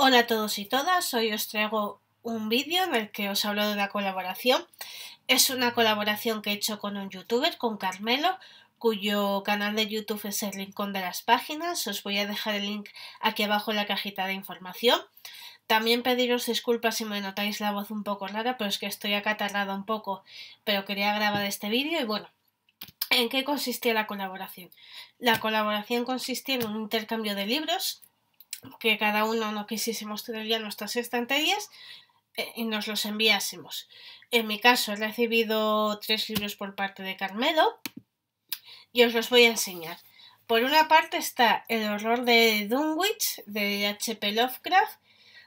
Hola a todos y todas, hoy os traigo un vídeo en el que os hablo de la colaboración. Es una colaboración que he hecho con un youtuber, con Carmelo, cuyo canal de YouTube es el Rincón de las Páginas. Os voy a dejar el link aquí abajo en la cajita de información. También pediros disculpas si me notáis la voz un poco rara, pero es que estoy acatarrada un poco, pero quería grabar este vídeo y bueno, ¿En qué consistía la colaboración? La colaboración consistía en un intercambio de libros que cada uno no quisiésemos tener ya nuestras estanterías eh, y nos los enviásemos. En mi caso he recibido tres libros por parte de Carmelo y os los voy a enseñar. Por una parte está El horror de Dunwich de H.P. Lovecraft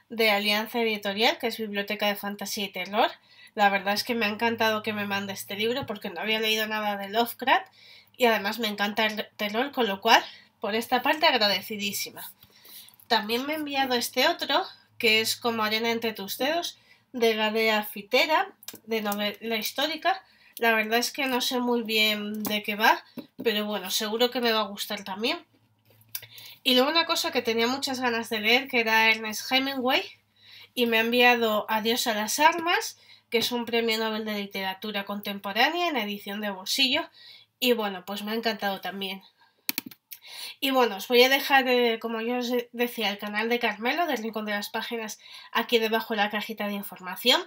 de Alianza Editorial, que es Biblioteca de Fantasía y Terror. La verdad es que me ha encantado que me mande este libro porque no había leído nada de Lovecraft y además me encanta el terror, con lo cual por esta parte agradecidísima. También me ha enviado este otro, que es como arena entre tus dedos, de Gadea Fitera, de la histórica. La verdad es que no sé muy bien de qué va, pero bueno, seguro que me va a gustar también. Y luego una cosa que tenía muchas ganas de leer, que era Ernest Hemingway, y me ha enviado Adiós a las armas, que es un premio Nobel de Literatura Contemporánea en edición de bolsillo. Y bueno, pues me ha encantado también. Y bueno, os voy a dejar, eh, como yo os decía, el canal de Carmelo, del Rincón de las Páginas, aquí debajo en la cajita de información.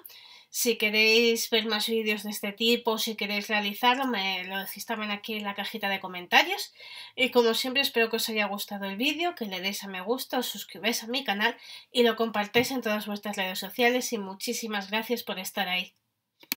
Si queréis ver más vídeos de este tipo, si queréis realizarlo, me lo decís también aquí en la cajita de comentarios. Y como siempre, espero que os haya gustado el vídeo, que le deis a me gusta, os suscribáis a mi canal y lo compartáis en todas vuestras redes sociales. Y muchísimas gracias por estar ahí.